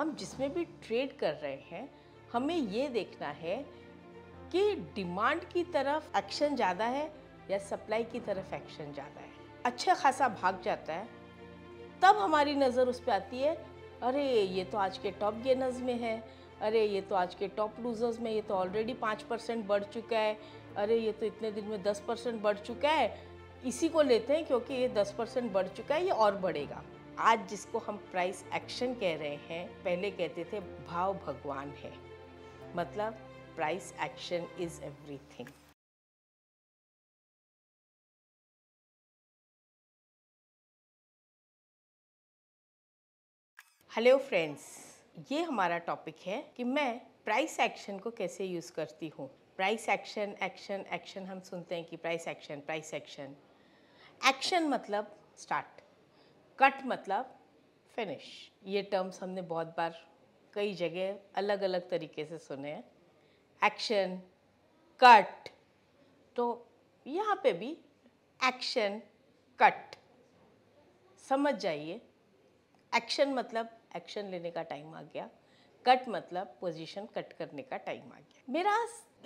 हम जिसमें भी ट्रेड कर रहे हैं हमें ये देखना है कि डिमांड की तरफ एक्शन ज़्यादा है या सप्लाई की तरफ एक्शन ज़्यादा है अच्छा खासा भाग जाता है तब हमारी नज़र उस पर आती है अरे ये तो आज के टॉप गेनर्स में है अरे ये तो आज के टॉप लूजर्स में ये तो ऑलरेडी पाँच परसेंट बढ़ चुका है अरे ये तो इतने दिन में दस परसेंट बढ़ चुका है इसी को लेते हैं क्योंकि ये दस परसेंट बढ़ चुका है ये और बढ़ेगा आज जिसको हम प्राइस एक्शन कह रहे हैं पहले कहते थे भाव भगवान है मतलब price action is everything hello friends ये हमारा टॉपिक है कि मैं प्राइस एक्शन को कैसे यूज़ करती हूँ प्राइस एक्शन एक्शन एक्शन हम सुनते हैं कि price action price action action मतलब स्टार्ट कट मतलब फिनिश ये टर्म्स हमने बहुत बार कई जगह अलग अलग तरीके से सुने हैं एक्शन कट तो यहाँ पे भी एक्शन कट समझ जाइए एक्शन मतलब एक्शन लेने का टाइम आ गया कट मतलब पोजीशन कट करने का टाइम आ गया मेरा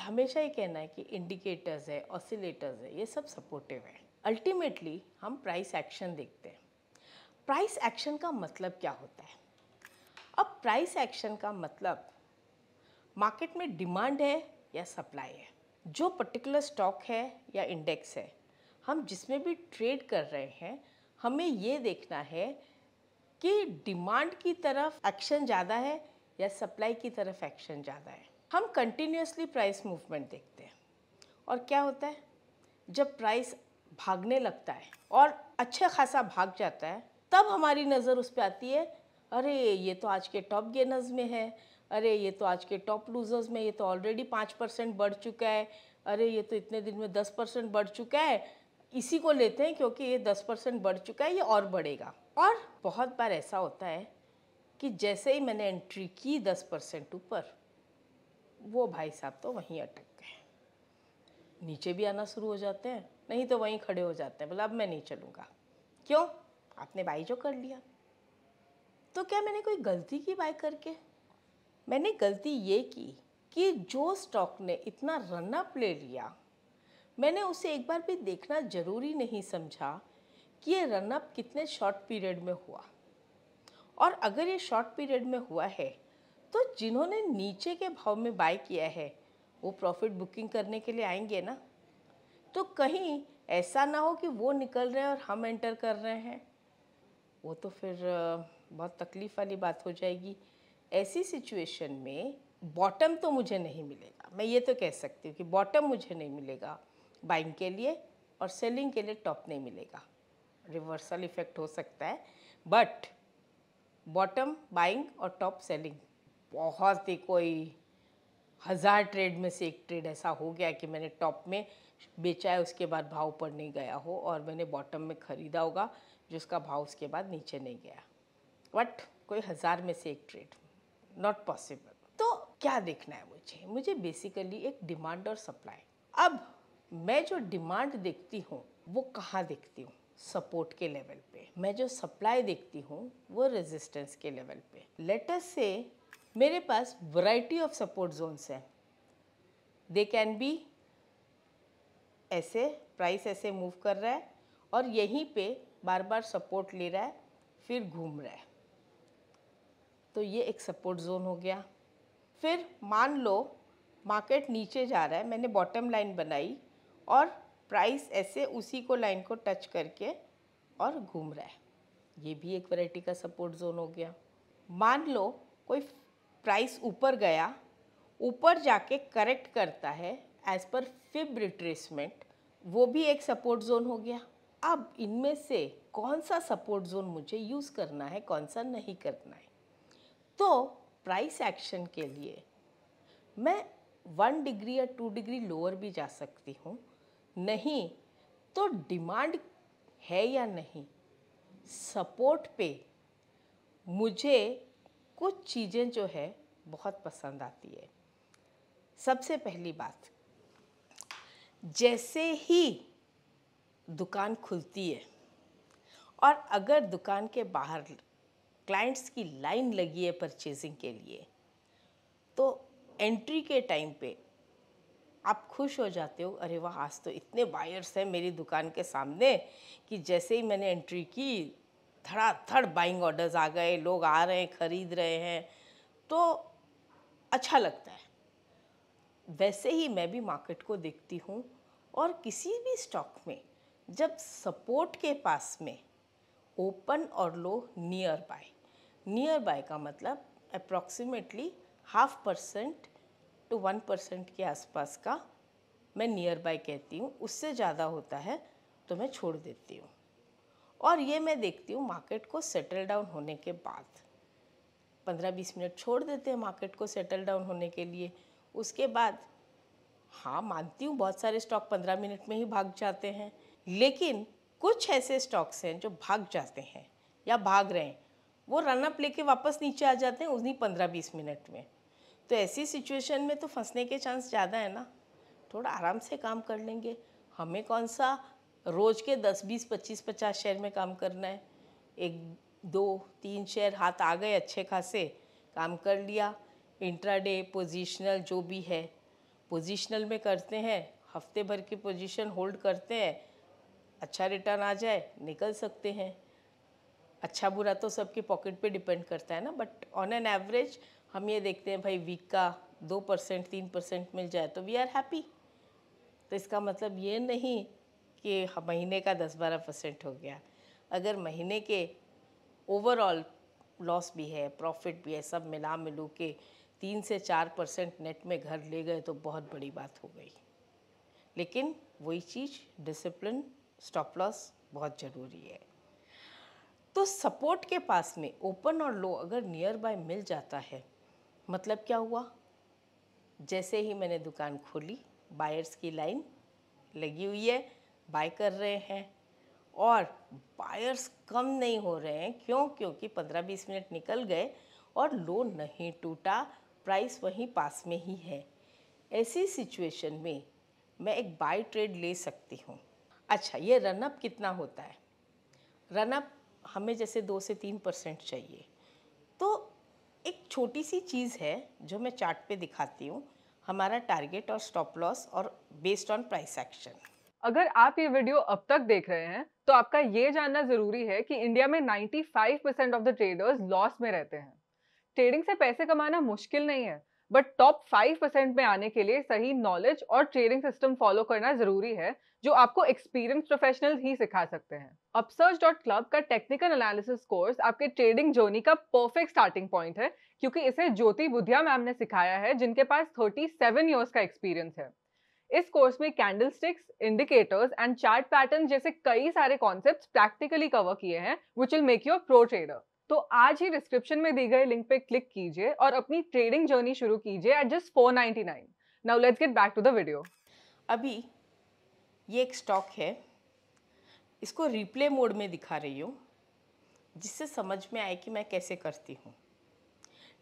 हमेशा ये कहना है कि इंडिकेटर्स है ऑसिलेटर्स है ये सब सपोर्टिव है अल्टीमेटली हम प्राइस एक्शन देखते हैं प्राइस एक्शन का मतलब क्या होता है अब प्राइस एक्शन का मतलब मार्केट में डिमांड है या सप्लाई है जो पर्टिकुलर स्टॉक है या इंडेक्स है हम जिसमें भी ट्रेड कर रहे हैं हमें ये देखना है कि डिमांड की तरफ एक्शन ज़्यादा है या सप्लाई की तरफ एक्शन ज़्यादा है हम कंटिन्यूसली प्राइस मूवमेंट देखते हैं और क्या होता है जब प्राइस भागने लगता है और अच्छा खासा भाग जाता है तब हमारी नज़र उस पर आती है अरे ये तो आज के टॉप गेनर्स में है अरे ये तो आज के टॉप लूजर्स में ये तो ऑलरेडी पाँच परसेंट बढ़ चुका है अरे ये तो इतने दिन में दस परसेंट बढ़ चुका है इसी को लेते हैं क्योंकि ये दस परसेंट बढ़ चुका है ये और बढ़ेगा और बहुत बार ऐसा होता है कि जैसे ही मैंने एंट्री की दस परसेंट ऊपर वो भाई साहब तो वहीं अटक गए नीचे भी आना शुरू हो जाते हैं नहीं तो वहीं खड़े हो जाते हैं बोला अब मैं नहीं चलूँगा क्यों आपने बाई जो कर लिया तो क्या मैंने कोई गलती की बाई करके मैंने गलती ये की कि जो स्टॉक ने इतना रन अप ले लिया मैंने उसे एक बार भी देखना ज़रूरी नहीं समझा कि ये रन अप कितने शॉर्ट पीरियड में हुआ और अगर ये शॉर्ट पीरियड में हुआ है तो जिन्होंने नीचे के भाव में बाय किया है वो प्रॉफिट बुकिंग करने के लिए आएंगे ना तो कहीं ऐसा ना हो कि वो निकल रहे हैं और हम एंटर कर रहे हैं वो तो फिर बहुत तकलीफ़ वाली बात हो जाएगी ऐसी सिचुएशन में बॉटम तो मुझे नहीं मिलेगा मैं ये तो कह सकती हूँ कि बॉटम मुझे नहीं मिलेगा बाइंग के लिए और सेलिंग के लिए टॉप नहीं मिलेगा रिवर्सल इफेक्ट हो सकता है बट बॉटम बाइंग और टॉप सेलिंग बहुत ही कोई हज़ार ट्रेड में से एक ट्रेड ऐसा हो गया कि मैंने टॉप में बेचा है उसके बाद भाव ऊपर नहीं गया हो और मैंने बॉटम में ख़रीदा होगा जिसका भाव उसके बाद नीचे नहीं गया बट कोई हज़ार में से एक ट्रेड नॉट पॉसिबल तो क्या देखना है मुझे मुझे बेसिकली एक डिमांड और सप्लाई अब मैं जो डिमांड देखती हूँ वो कहाँ देखती हूँ सपोर्ट के लेवल पे मैं जो सप्लाई देखती हूँ वो रेजिस्टेंस के लेवल पे लेटस से मेरे पास वैरायटी ऑफ सपोर्ट जोन्स हैं दे कैन बी ऐसे प्राइस ऐसे मूव कर रहा है और यहीं पे बार बार सपोर्ट ले रहा है फिर घूम रहा है तो ये एक सपोर्ट जोन हो गया फिर मान लो मार्केट नीचे जा रहा है मैंने बॉटम लाइन बनाई और प्राइस ऐसे उसी को लाइन को टच करके और घूम रहा है ये भी एक वैरायटी का सपोर्ट जोन हो गया मान लो कोई प्राइस ऊपर गया ऊपर जाके करेक्ट करता है एज़ पर फिब रिट्रेसमेंट वो भी एक सपोर्ट जोन हो गया अब इनमें से कौन सा सपोर्ट जोन मुझे यूज़ करना है कौन सा नहीं करना है तो प्राइस एक्शन के लिए मैं वन डिग्री या टू डिग्री लोअर भी जा सकती हूँ नहीं तो डिमांड है या नहीं सपोर्ट पे मुझे कुछ चीज़ें जो है बहुत पसंद आती है सबसे पहली बात जैसे ही दुकान खुलती है और अगर दुकान के बाहर क्लाइंट्स की लाइन लगी है परचेजिंग के लिए तो एंट्री के टाइम पे आप खुश हो जाते हो अरे वाह आज तो इतने बायर्स हैं मेरी दुकान के सामने कि जैसे ही मैंने एंट्री की धड़ाधड़ बाइंग ऑर्डर्स आ गए लोग आ रहे हैं ख़रीद रहे हैं तो अच्छा लगता है वैसे ही मैं भी मार्केट को देखती हूँ और किसी भी स्टॉक में जब सपोर्ट के पास में ओपन और low near by near by का मतलब approximately half percent to one percent के आसपास का मैं नियर बाय कहती हूँ उससे ज़्यादा होता है तो मैं छोड़ देती हूँ और ये मैं देखती हूँ मार्केट को सेटल डाउन होने के बाद पंद्रह बीस मिनट छोड़ देते हैं मार्केट को सेटल डाउन होने के लिए उसके बाद हाँ मानती हूँ बहुत सारे स्टॉक पंद्रह मिनट में ही भाग जाते हैं लेकिन कुछ ऐसे स्टॉक्स हैं जो भाग जाते हैं या भाग रहे हैं वो रन अप लेके वापस नीचे आ जाते हैं उन्हीं पंद्रह बीस मिनट में तो ऐसी सिचुएशन में तो फंसने के चांस ज़्यादा है ना थोड़ा आराम से काम कर लेंगे हमें कौन सा रोज़ के दस बीस पच्चीस पचास शेयर में काम करना है एक दो तीन शेयर हाथ आ गए अच्छे खासे काम कर लिया इंट्राडे पोजिशनल जो भी है पोजिशनल में करते हैं हफ्ते भर की पोजीशन होल्ड करते हैं अच्छा रिटर्न आ जाए निकल सकते हैं अच्छा बुरा तो सबके पॉकेट पे डिपेंड करता है ना बट ऑन एन एवरेज हम ये देखते हैं भाई वीक का दो परसेंट तीन परसेंट मिल जाए तो वी आर हैप्पी तो इसका मतलब ये नहीं कि महीने का दस बारह परसेंट हो गया अगर महीने के ओवरऑल लॉस भी है प्रॉफिट भी है सब मिला मिलू के तीन से चार परसेंट नेट में घर ले गए तो बहुत बड़ी बात हो गई लेकिन वही चीज़ डिसिप्लिन स्टॉप लॉस बहुत ज़रूरी है तो सपोर्ट के पास में ओपन और लो अगर नियर बाय मिल जाता है मतलब क्या हुआ जैसे ही मैंने दुकान खोली बायर्स की लाइन लगी हुई है बाय कर रहे हैं और बायर्स कम नहीं हो रहे हैं क्यों क्योंकि पंद्रह बीस मिनट निकल गए और लो नहीं टूटा प्राइस वहीं पास में ही है ऐसी सिचुएशन में मैं एक बाय ट्रेड ले सकती हूँ अच्छा ये रनअप कितना होता है रनअप हमें जैसे दो से तीन परसेंट चाहिए तो एक छोटी सी चीज़ है जो मैं चार्ट पे दिखाती हूँ हमारा टारगेट और स्टॉप लॉस और बेस्ड ऑन प्राइस एक्शन अगर आप ये वीडियो अब तक देख रहे हैं तो आपका ये जानना ज़रूरी है कि इंडिया में 95% ऑफ द ट्रेडर्स लॉस में रहते हैं ट्रेडिंग से पैसे कमाना मुश्किल नहीं है बट टॉप फाइव परसेंट में आने के लिए सही नॉलेज और ट्रेडिंग सिस्टम फॉलो करना जरूरी है जो आपको एक्सपीरियंस प्रोफेशनल ही सिखा सकते हैं अपसर्च डॉट क्लब का टेक्निकल एनालिसिस कोर्स आपके ट्रेडिंग जर्नी का परफेक्ट स्टार्टिंग पॉइंट है क्योंकि इसे ज्योति बुधिया मैम ने सिखाया है जिनके पास थर्टी सेवन ईयर्स का एक्सपीरियंस है इस कोर्स में candle sticks indicators and chart pattern जैसे कई सारे कॉन्सेप्ट प्रैक्टिकली कवर किए हैं which will make your pro trader तो आज ही डिस्क्रिप्शन में दी गए लिंक पे क्लिक कीजिए और अपनी ट्रेडिंग जर्नी शुरू कीजिए at just four ninety nine now let's get back to the video अभी ये एक स्टॉक है इसको रिप्ले मोड में दिखा रही हूँ जिससे समझ में आए कि मैं कैसे करती हूँ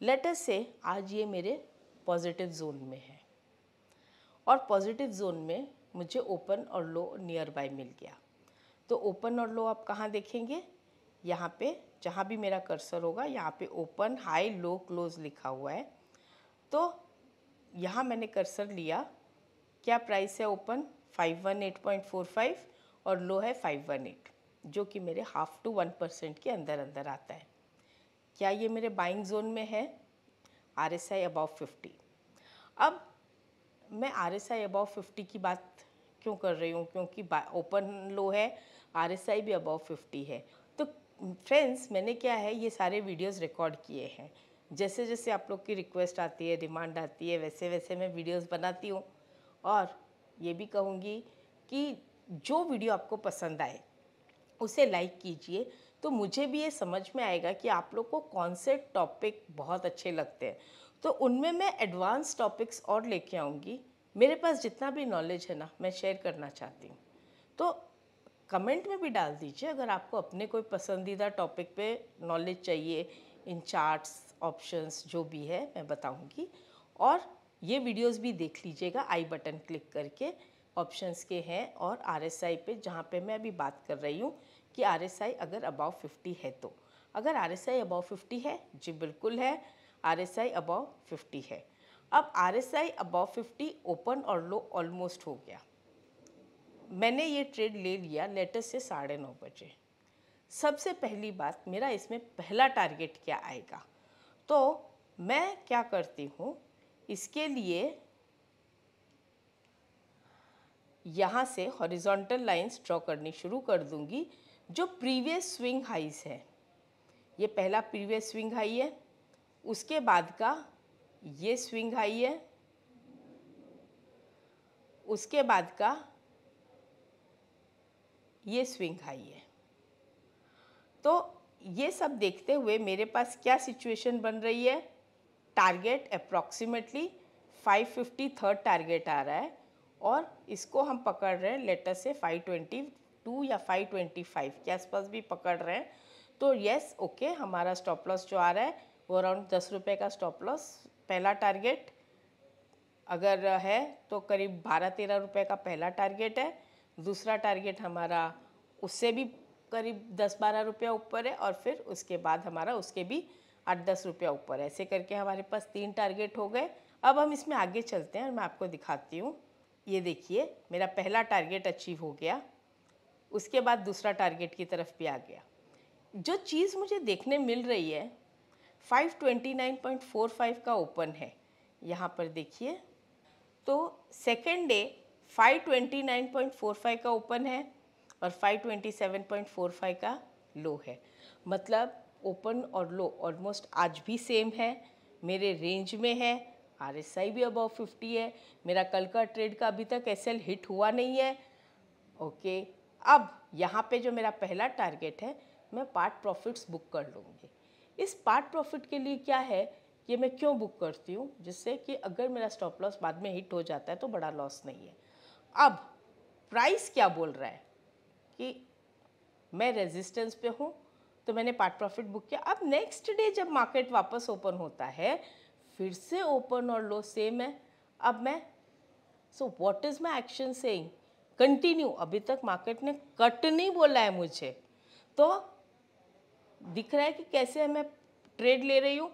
लेटर से आज ये मेरे पॉजिटिव जोन में है और पॉजिटिव जोन में मुझे ओपन और लो नियर बाय मिल गया तो ओपन और लो आप कहाँ देखेंगे यहाँ पे जहाँ भी मेरा कर्सर होगा यहाँ पे ओपन हाई लो क्लोज लिखा हुआ है तो यहाँ मैंने कर्सर लिया क्या प्राइस है ओपन 518.45 और लो है 518 जो कि मेरे हाफ टू वन परसेंट के अंदर अंदर आता है क्या ये मेरे बाइंग जोन में है R S I above fifty अब मैं R S I above fifty की बात क्यों कर रही हूँ क्योंकि ओपन लो है आर एस आई भी अबाव फिफ्टी है फ्रेंड्स मैंने क्या है ये सारे वीडियोस रिकॉर्ड किए हैं जैसे जैसे आप लोग की रिक्वेस्ट आती है डिमांड आती है वैसे वैसे मैं वीडियोस बनाती हूँ और ये भी कहूँगी कि जो वीडियो आपको पसंद आए उसे लाइक कीजिए तो मुझे भी ये समझ में आएगा कि आप लोग को कौन से टॉपिक बहुत अच्छे लगते हैं तो उनमें मैं एडवांस टॉपिक्स और लेके आऊँगी मेरे पास जितना भी नॉलेज है ना मैं शेयर करना चाहती हूँ तो कमेंट में भी डाल दीजिए अगर आपको अपने कोई पसंदीदा टॉपिक पे नॉलेज चाहिए इन चार्ट्स ऑप्शंस जो भी है मैं बताऊंगी और ये वीडियोस भी देख लीजिएगा आई बटन क्लिक करके ऑप्शंस के हैं और आरएसआई पे जहाँ पे मैं अभी बात कर रही हूँ कि आरएसआई अगर अबाव फिफ्टी है तो अगर आई अबाव फिफ्टी है जी बिल्कुल है आई अबाव फिफ्टी है अब आई अबाव फिफ्टी ओपन और लो ऑलमोस्ट हो गया मैंने ये ट्रेड ले लिया लेटेस्ट से साढ़े नौ बजे सबसे पहली बात मेरा इसमें पहला टारगेट क्या आएगा तो मैं क्या करती हूँ इसके लिए यहाँ से हॉरिजॉन्टल लाइंस ड्रॉ करनी शुरू कर दूँगी जो प्रीवियस स्विंग हाइज है ये पहला प्रीवियस स्विंग हाई है उसके बाद का ये स्विंग हाई है उसके बाद का ये स्विंग हाई है तो ये सब देखते हुए मेरे पास क्या सिचुएशन बन रही है टारगेट अप्रॉक्सीमेटली 550 थर्ड टारगेट आ रहा है और इसको हम पकड़ रहे हैं लेटर से 522 या 525 के आसपास भी पकड़ रहे हैं तो यस ओके हमारा स्टॉप लॉस जो आ रहा है वो अराउंड दस रुपये का स्टॉप लॉस पहला टारगेट अगर है तो करीब बारह तेरह रुपये का पहला टारगेट है दूसरा टारगेट हमारा उससे भी करीब दस बारह रुपया ऊपर है और फिर उसके बाद हमारा उसके भी आठ दस रुपया ऊपर है ऐसे करके हमारे पास तीन टारगेट हो गए अब हम इसमें आगे चलते हैं और मैं आपको दिखाती हूँ ये देखिए मेरा पहला टारगेट अचीव हो गया उसके बाद दूसरा टारगेट की तरफ भी आ गया जो चीज़ मुझे देखने मिल रही है 529.45 का ओपन है यहाँ पर देखिए तो सेकेंड डे 529.45 का ओपन है और 527.45 का लो है मतलब ओपन और लो ऑलमोस्ट आज भी सेम है मेरे रेंज में है आर एस आई भी अबाव फिफ्टी है मेरा कल का ट्रेड का अभी तक एस एल हिट हुआ नहीं है ओके अब यहाँ पे जो मेरा पहला टारगेट है मैं पार्ट प्रॉफिट्स बुक कर लूँगी इस पार्ट प्रॉफिट के लिए क्या है ये मैं क्यों बुक करती हूँ जिससे कि अगर मेरा स्टॉप लॉस बाद में हिट हो जाता है तो बड़ा लॉस नहीं है अब प्राइस क्या बोल रहा है कि मैं रेजिस्टेंस पे हूँ तो मैंने पार्ट प्रॉफिट बुक किया अब नेक्स्ट डे जब मार्केट वापस ओपन होता है फिर से ओपन और लो सेम है अब मैं so what is my action saying continue अभी तक मार्केट ने कट नहीं बोला है मुझे तो दिख रहा है कि कैसे मैं ट्रेड ले रही हूँ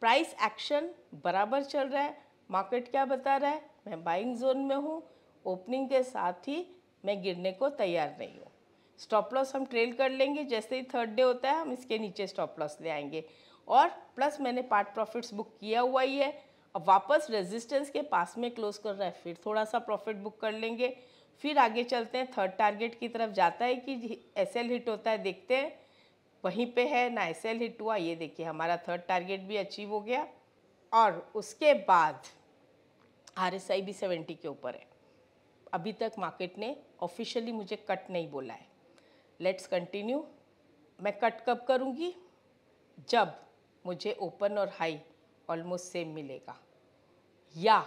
प्राइस एक्शन बराबर चल रहा है मार्केट क्या बता रहा है मैं बाइंग जोन में हूँ ओपनिंग के साथ ही मैं गिरने को तैयार नहीं हूँ स्टॉप लॉस हम ट्रेल कर लेंगे जैसे ही थर्ड डे होता है हम इसके नीचे स्टॉप लॉस ले आएंगे और प्लस मैंने पार्ट प्रॉफिट्स बुक किया हुआ ही है अब वापस रेजिस्टेंस के पास में क्लोज कर रहा है फिर थोड़ा सा प्रॉफिट बुक कर लेंगे फिर आगे चलते हैं थर्ड टारगेट की तरफ जाता है कि एस हिट होता है देखते हैं वहीं पे है ना एस हिट हुआ ये देखिए हमारा थर्ड टारगेट भी अचीव हो गया और उसके बाद आर एस आई भी सेवेंटी के ऊपर है अभी तक मार्केट ने ऑफिशियली मुझे कट नहीं बोला है लेट्स कंटिन्यू मैं कट कब करूँगी जब मुझे ओपन और हाई ऑलमोस्ट सेम मिलेगा या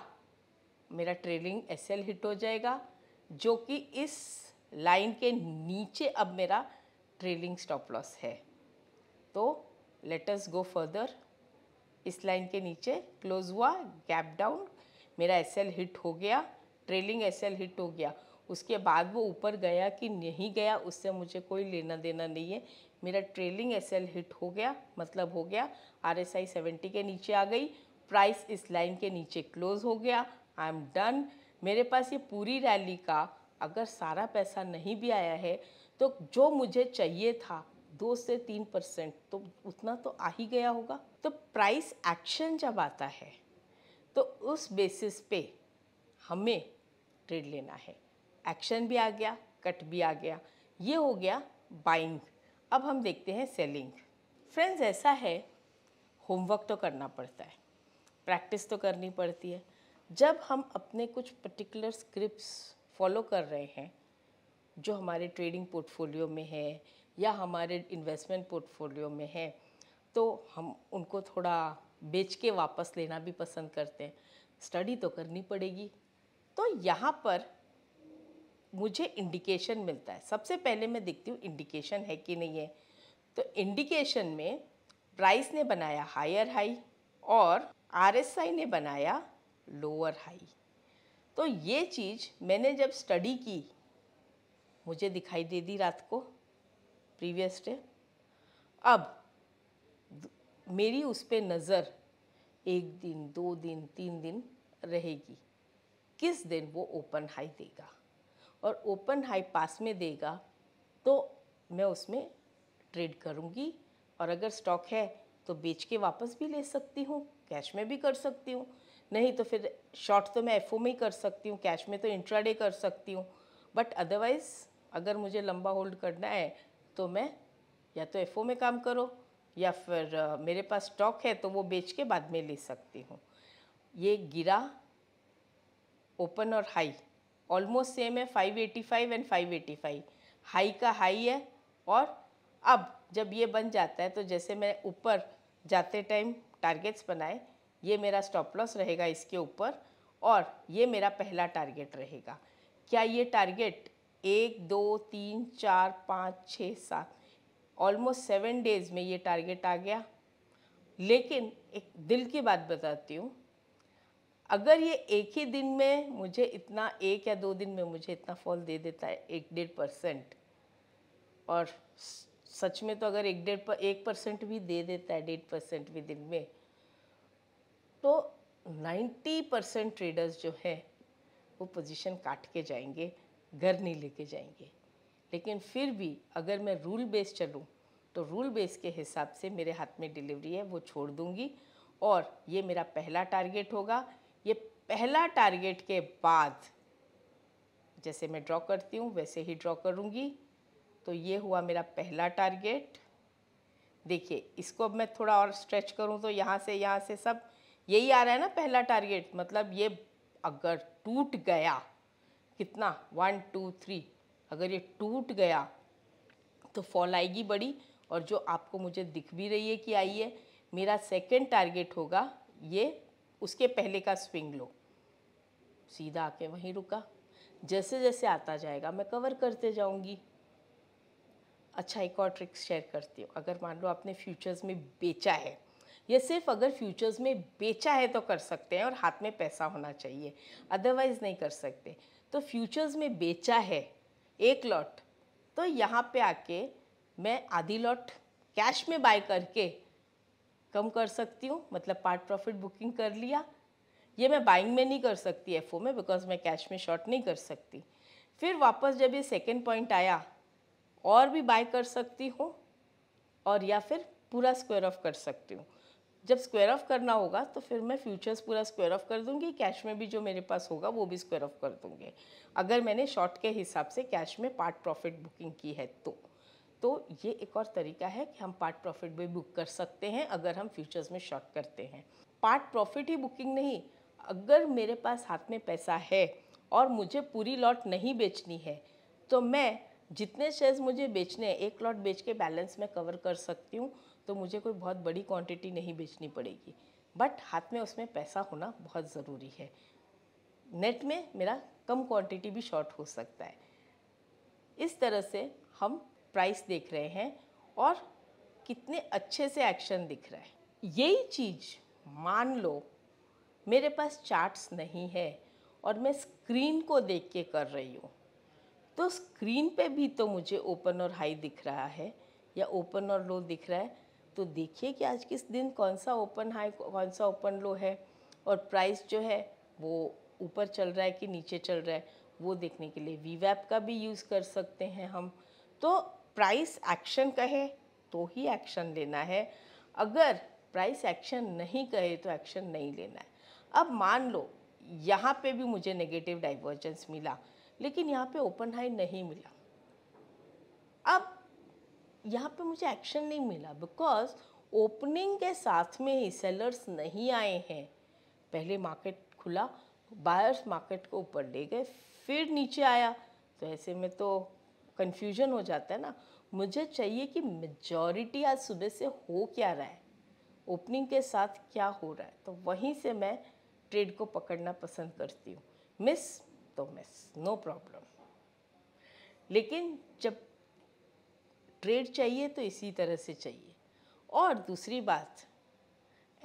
मेरा ट्रेलिंग एस एल हिट हो जाएगा जो कि इस लाइन के नीचे अब मेरा ट्रेलिंग स्टॉप लॉस है तो लेटस गो फर्दर इस लाइन के नीचे क्लोज हुआ गैप डाउन मेरा एस एल हिट हो गया ट्रेलिंग एसल हिट हो गया उसके बाद वो ऊपर गया कि नहीं गया उससे मुझे कोई लेना देना नहीं है मेरा ट्रेलिंग एस हिट हो गया मतलब हो गया आर एस आई सेवेंटी के नीचे आ गई प्राइस इस लाइन के नीचे क्लोज हो गया आई एम डन मेरे पास ये पूरी रैली का अगर सारा पैसा नहीं भी आया है तो जो मुझे चाहिए था दो से तीन परसेंट तो उतना तो आ ही गया होगा तो प्राइस एक्शन जब आता है तो उस बेसिस पे हमें ट्रेड लेना है एक्शन भी आ गया कट भी आ गया ये हो गया बाइंग अब हम देखते हैं सेलिंग फ्रेंड्स ऐसा है होमवर्क तो करना पड़ता है प्रैक्टिस तो करनी पड़ती है जब हम अपने कुछ पर्टिकुलर स्क्रिप्ट फॉलो कर रहे हैं जो हमारे ट्रेडिंग पोर्टफोलियो में है या हमारे इन्वेस्टमेंट पोर्टफोलियो में है तो हम उनको थोड़ा बेच के वापस लेना भी पसंद करते हैं स्टडी तो करनी पड़ेगी तो यहाँ पर मुझे इंडिकेशन मिलता है सबसे पहले मैं देखती हूँ इंडिकेशन है कि नहीं है तो इंडिकेशन में प्राइस ने बनाया हायर हाई और आरएसआई ने बनाया लोअर हाई तो ये चीज़ मैंने जब स्टडी की मुझे दिखाई दे दी रात को प्रीवियस डे अब मेरी उस पर नज़र एक दिन दो दिन तीन दिन रहेगी किस दिन वो ओपन हाई देगा और ओपन हाई पास में देगा तो मैं उसमें ट्रेड करूँगी और अगर स्टॉक है तो बेच के वापस भी ले सकती हूँ कैश में भी कर सकती हूँ नहीं तो फिर शॉर्ट तो मैं एफ में ही कर सकती हूँ कैश में तो इंट्राडे कर सकती हूँ बट अदरवाइज़ अगर मुझे लंबा होल्ड करना है तो मैं या तो एफ में काम करो या फिर मेरे पास स्टॉक है तो वो बेच के बाद में ले सकती हूँ ये गिरा ओपन और हाई ऑलमोस्ट सेम है five eighty five and five eighty five high का हाई है और अब जब ये बन जाता है तो जैसे मैं ऊपर जाते टाइम टारगेट्स बनाए ये मेरा स्टॉप लॉस रहेगा इसके ऊपर और ये मेरा पहला टारगेट रहेगा क्या ये टारगेट एक दो तीन चार पाँच छः सात ऑलमोस्ट सेवन डेज़ में ये टारगेट आ गया लेकिन एक दिल की बात बताती हूँ अगर ये एक ही दिन में मुझे इतना एक या दो दिन में मुझे इतना फॉल दे देता है एक डेढ़ परसेंट और सच में तो अगर एक डेढ़ पर एक परसेंट भी दे देता है डेढ़ परसेंट भी दिन में तो नाइन्टी परसेंट ट्रेडर्स जो हैं वो पोजीशन काट के जाएंगे घर नहीं लेके जाएंगे लेकिन फिर भी अगर मैं रूल बेस चलूँ तो रूल बेस के हिसाब से मेरे हाथ में डिलीवरी है वो छोड़ दूँगी और ये मेरा पहला टारगेट होगा ये पहला टारगेट के बाद जैसे मैं ड्रॉ करती हूँ वैसे ही ड्रॉ करूँगी तो ये हुआ मेरा पहला टारगेट देखिए इसको अब मैं थोड़ा और स्ट्रेच करूँ तो यहाँ से यहाँ से सब यही आ रहा है ना पहला टारगेट मतलब ये अगर टूट गया कितना वन टू थ्री अगर ये टूट गया तो फॉल आएगी बड़ी और जो आपको मुझे दिख भी रही है कि आई है मेरा सेकेंड टारगेट होगा ये उसके पहले का स्विंग लो सीधा आके वहीं रुका जैसे जैसे आता जाएगा मैं कवर करते जाऊंगी अच्छा एक और ट्रिक्स शेयर करती हूँ अगर मान लो आपने फ्यूचर्स में बेचा है ये सिर्फ अगर फ्यूचर्स में बेचा है तो कर सकते हैं और हाथ में पैसा होना चाहिए अदरवाइज़ नहीं कर सकते तो फ्यूचर्स में बेचा है एक लॉट तो यहाँ पे आके मैं आधी लॉट कैश में बाय करके कम कर सकती हूँ मतलब पार्ट प्रॉफिट बुकिंग कर लिया ये मैं बाइंग में नहीं कर सकती एफ में बिकॉज मैं कैश में शॉर्ट नहीं कर सकती फिर वापस जब ये सेकेंड पॉइंट आया और भी बाय कर सकती हूँ और या फिर पूरा स्क्वायर ऑफ कर सकती हूँ जब स्क्वायर ऑफ करना होगा तो फिर मैं फ्यूचर्स पूरा स्क्वायर ऑफ कर दूंगी कैश में भी जो मेरे पास होगा वो भी स्क्वायर ऑफ कर दूंगी अगर मैंने शॉर्ट के हिसाब से कैश में पार्ट प्रॉफिट बुकिंग की है तो तो ये एक और तरीका है कि हम पार्ट प्रॉफिट भी बुक कर सकते हैं अगर हम फ्यूचर्स में शॉर्ट करते हैं पार्ट प्रॉफिट ही बुकिंग नहीं अगर मेरे पास हाथ में पैसा है और मुझे पूरी लॉट नहीं बेचनी है तो मैं जितने शेयर्स मुझे बेचने हैं एक लॉट बेच के बैलेंस में कवर कर सकती हूँ तो मुझे कोई बहुत बड़ी क्वांटिटी नहीं बेचनी पड़ेगी बट हाथ में उसमें पैसा होना बहुत ज़रूरी है नेट में मेरा कम क्वांटिटी भी शॉर्ट हो सकता है इस तरह से हम प्राइस देख रहे हैं और कितने अच्छे से एक्शन दिख रहा है यही चीज़ मान लो मेरे पास चार्ट्स नहीं है और मैं स्क्रीन को देख के कर रही हूँ तो स्क्रीन पे भी तो मुझे ओपन और हाई दिख रहा है या ओपन और लो दिख रहा है तो देखिए कि आज किस दिन कौन सा ओपन हाई कौन सा ओपन लो है और प्राइस जो है वो ऊपर चल रहा है कि नीचे चल रहा है वो देखने के लिए वी का भी यूज़ कर सकते हैं हम तो प्राइस एक्शन कहे तो ही एक्शन लेना है अगर प्राइस एक्शन नहीं कहे तो एक्शन नहीं लेना है अब मान लो यहाँ पे भी मुझे नेगेटिव डाइवर्जेंस मिला लेकिन यहाँ पे ओपन हाई नहीं मिला अब यहाँ पे मुझे एक्शन नहीं मिला बिकॉज ओपनिंग के साथ में ही सेलर्स नहीं आए हैं पहले मार्केट खुला बायर्स मार्केट को ऊपर ले गए फिर नीचे आया तो ऐसे में तो कन्फ्यूजन हो जाता है ना मुझे चाहिए कि मेजॉरिटी आज सुबह से हो क्या रहा है ओपनिंग के साथ क्या हो रहा है तो वहीं से मैं ट्रेड को पकड़ना पसंद करती हूँ मिस तो मिस नो प्रॉब्लम लेकिन जब ट्रेड चाहिए तो इसी तरह से चाहिए और दूसरी बात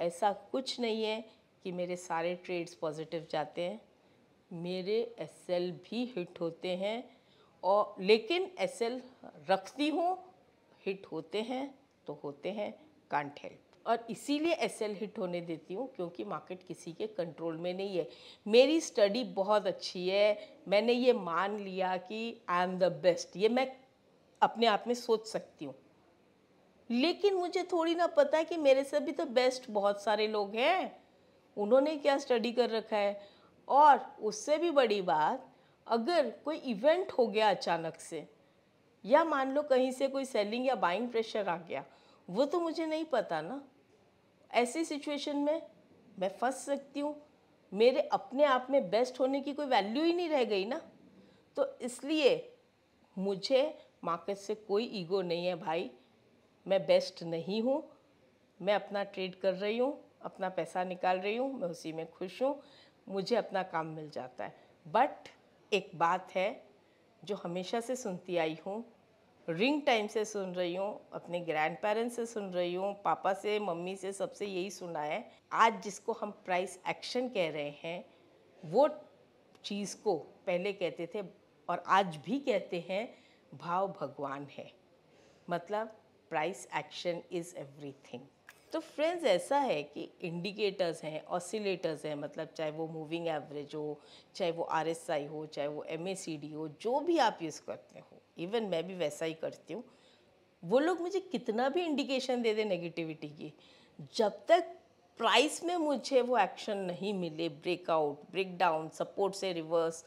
ऐसा कुछ नहीं है कि मेरे सारे ट्रेड्स पॉजिटिव जाते हैं मेरे एसएल भी हिट होते हैं और लेकिन एस एल रखती हूँ हिट होते हैं तो होते हैं कांट हेल्प और इसीलिए एस एल हिट होने देती हूँ क्योंकि मार्केट किसी के कंट्रोल में नहीं है मेरी स्टडी बहुत अच्छी है मैंने ये मान लिया कि आई एम द बेस्ट ये मैं अपने आप में सोच सकती हूँ लेकिन मुझे थोड़ी ना पता है कि मेरे से भी तो बेस्ट बहुत सारे लोग हैं उन्होंने क्या स्टडी कर रखा है और उससे भी बड़ी बात अगर कोई इवेंट हो गया अचानक से या मान लो कहीं से कोई सेलिंग या बाइंग प्रेशर आ गया वो तो मुझे नहीं पता ना ऐसी सिचुएशन में मैं फंस सकती हूँ मेरे अपने आप में बेस्ट होने की कोई वैल्यू ही नहीं रह गई ना तो इसलिए मुझे मार्केट से कोई ईगो नहीं है भाई मैं बेस्ट नहीं हूँ मैं अपना ट्रेड कर रही हूँ अपना पैसा निकाल रही हूँ मैं उसी में खुश हूँ मुझे अपना काम मिल जाता है बट एक बात है जो हमेशा से सुनती आई हूँ रिंग टाइम से सुन रही हूँ अपने ग्रैंड पेरेंट्स से सुन रही हूँ पापा से मम्मी से सबसे यही सुना है आज जिसको हम प्राइस एक्शन कह रहे हैं वो चीज़ को पहले कहते थे और आज भी कहते हैं भाव भगवान है मतलब प्राइस एक्शन इज़ एवरीथिंग तो फ्रेंड्स ऐसा है कि इंडिकेटर्स हैं ऑसिलेटर्स हैं मतलब चाहे वो मूविंग एवरेज हो चाहे वो आर हो चाहे वो एम हो जो भी आप यूज़ करते हो इवन मैं भी वैसा ही करती हूँ वो लोग मुझे कितना भी इंडिकेशन दे दे नेगेटिविटी की जब तक प्राइस में मुझे वो एक्शन नहीं मिले ब्रेकआउट ब्रेकडाउन सपोर्ट से रिवर्स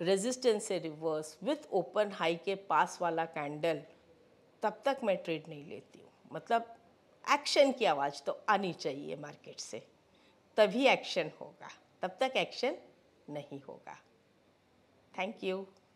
रेजिस्टेंस से रिवर्स विथ ओपन हाई के पास वाला कैंडल तब तक मैं ट्रेड नहीं लेती हूँ मतलब एक्शन की आवाज़ तो आनी चाहिए मार्केट से तभी एक्शन होगा तब तक एक्शन नहीं होगा थैंक यू